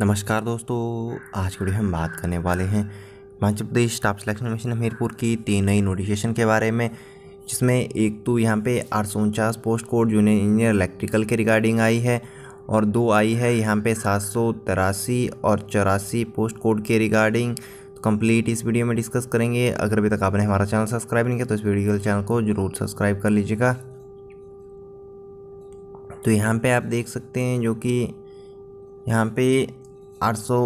नमस्कार दोस्तों आज की वीडियो हम बात करने वाले हैं Madhya Pradesh staff selection commission Hamirpur की तीन नई नोटिफिकेशन के बारे में जिसमें एक तो यहाँ पे आठ सौ उनचास post code junior engineer electrical के रिगार्डिंग आई है और दो आई है यहाँ पे सात सौ तिरासी और चौरासी पोस्ट कोड के रिगार्डिंग तो कंप्लीट इस वीडियो में डिस्कस करेंगे अगर अभी तक आपने हमारा चैनल सब्सक्राइब नहीं किया तो इस वीडियो चैनल को ज़रूर सब्सक्राइब कर लीजिएगा तो यहाँ पे आप देख सकते हैं जो कि यहाँ पे आठ सौ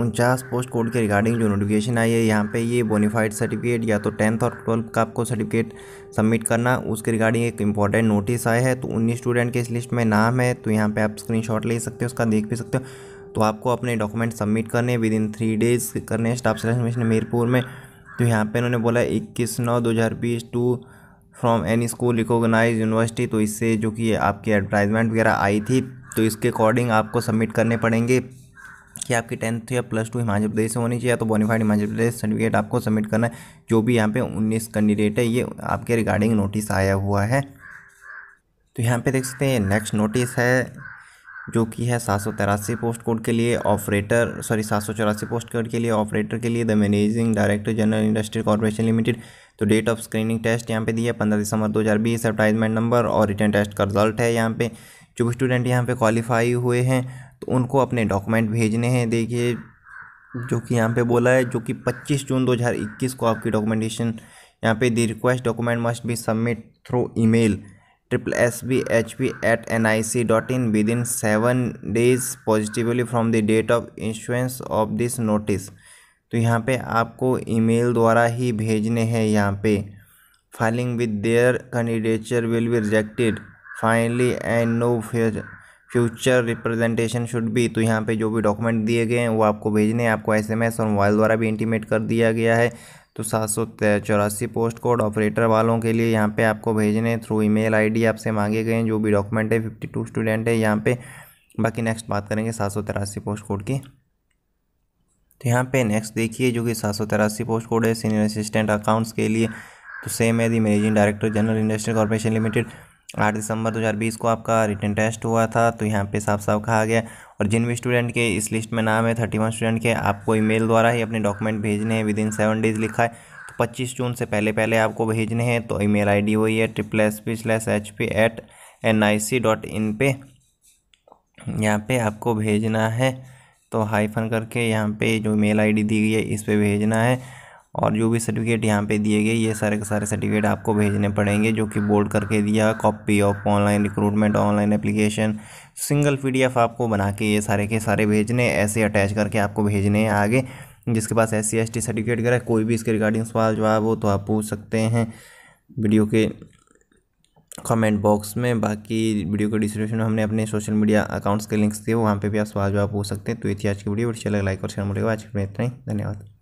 उनचास पोस्ट कोड के रिगार्डिंग जो नोटिफिकेशन आई है यहाँ पे ये बोनीफाइड सर्टिफिकेट या तो टेंथ और ट्वेल्थ का आपको सर्टिफिकेट सबमिट करना उसके रिगार्डिंग एक इंपॉर्टेंट नोटिस आया है तो उन्नीस स्टूडेंट के इस लिस्ट में नाम है तो यहाँ पे आप स्क्रीनशॉट ले सकते हो उसका देख भी सकते हो तो आपको अपने डॉक्यूमेंट सबमिट करने विद इन थ्री डेज करने स्टाफ सिलेक्शन मिशन मीरपुर में तो यहाँ पे इन्होंने बोला इक्कीस नौ दो हज़ार बीस two from any school recognise university तो इससे जो कि आपकी एडवर्टाइजमेंट वगैरह आई थी तो इसके अकॉर्डिंग आपको सबमिट करने पड़ेंगे कि आपकी टेंथ या प्लस टू हिमाचल प्रदेश से होनी चाहिए या तो बोनीफाइड हिमाचल प्रदेश सर्टिफिकेट आपको सबमिट करना है जो भी यहाँ पे उन्नीस कैंडिडेट है ये आपके रिगार्डिंग नोटिस आया हुआ है तो यहाँ पे देख सकते हैं नेक्स्ट नोटिस है जो कि है सात सौ पोस्ट कोड के लिए ऑपरेटर सॉरी सात सौ चौरासी पोस्ट कोड के लिए ऑपरेटर के लिए the managing director general industry corporation limited तो डेट ऑफ स्क्रीनिंग टेस्ट यहाँ पे दिया है पंद्रह दिसंबर दो हज़ार बीस एडवर्टाइजमेंट नंबर और रिटर्न टेस्ट का रिजल्ट है यहाँ पे जो स्टूडेंट यहाँ पे क्वालिफाई हुए हैं तो उनको अपने डॉक्यूमेंट भेजने हैं देखिए जो कि यहाँ पे बोला है जो कि 25 जून 2021 को आपकी डॉक्यूमेंटेशन यहाँ पे the request document must be submit through email triple S B H P at N I C dot in within seven days positively from the date of insurance of this notice तो यहाँ पे आपको email द्वारा ही भेजने हैं यहाँ पे filing with their candidature will be rejected finally and no future representation should be तो यहाँ पे जो भी डॉक्यूमेंट दिए गए हैं वो आपको भेजने हैं आपको एसएमएस और मोबाइल द्वारा भी इंटीमेट कर दिया गया है तो सात सौ चौरासी पोस्ट कोड ऑपरेटर वालों के लिए यहाँ पे आपको भेजने थ्रू ईमेल आईडी आपसे मांगे गए हैं जो भी डॉक्यूमेंट है फिफ्टी टू स्टूडेंट है यहाँ पर बाकी नेक्स्ट बात करेंगे सात सौ तिरासी पोस्ट कोड की तो यहाँ पर नेक्स्ट देखिए जो कि सात सौ तिरासी पोस्ट कोड है सीनियर असिस्टेंट अकाउंट्स के लिए तो सेम है the managing director general industrial corporation limited आठ दिसंबर 2020 को आपका रिटर्न टेस्ट हुआ था तो यहाँ पे साफ साफ कहा गया और जिन भी स्टूडेंट के इस लिस्ट में नाम है थर्टी वन स्टूडेंट के आपको ईमेल द्वारा ही अपने डॉक्यूमेंट भेजने हैं विद इन सेवन डेज लिखा है तो पच्चीस जून से पहले पहले आपको भेजने हैं तो ईमेल आईडी वही है triple S P slash H P at N I C dot in पे यहाँ पे आपको भेजना है तो हाईफन करके यहाँ पे जो मेल आईडी दी गई है इस पर भेजना है और जो भी सर्टिफिकेट यहाँ पे दिए गए ये सारे के सारे सर्टिफिकेट आपको भेजने पड़ेंगे जो कि बोल्ड करके दिया copy of online recruitment online application single PDF आपको बना के ये सारे के सारे भेजने ऐसे अटैच करके आपको भेजने हैं आगे जिसके पास एस सी सर्टिफिकेट वगैरह कोई भी इसके रिगार्डिंग सवाल जवाब हो तो आप पूछ सकते हैं वीडियो के कमेंट बॉक्स में बाकी वीडियो के डिस्क्रिप्शन में हमने अपने सोशल मीडिया अकाउंट्स के लिंक्स दिए वहाँ पे भी आप सवाल जवाब पूछ सकते हैं तो इतिहास की वीडियो अच्छी लग लाइक और शेयर मिलेगा आज के इतना ही धन्यवाद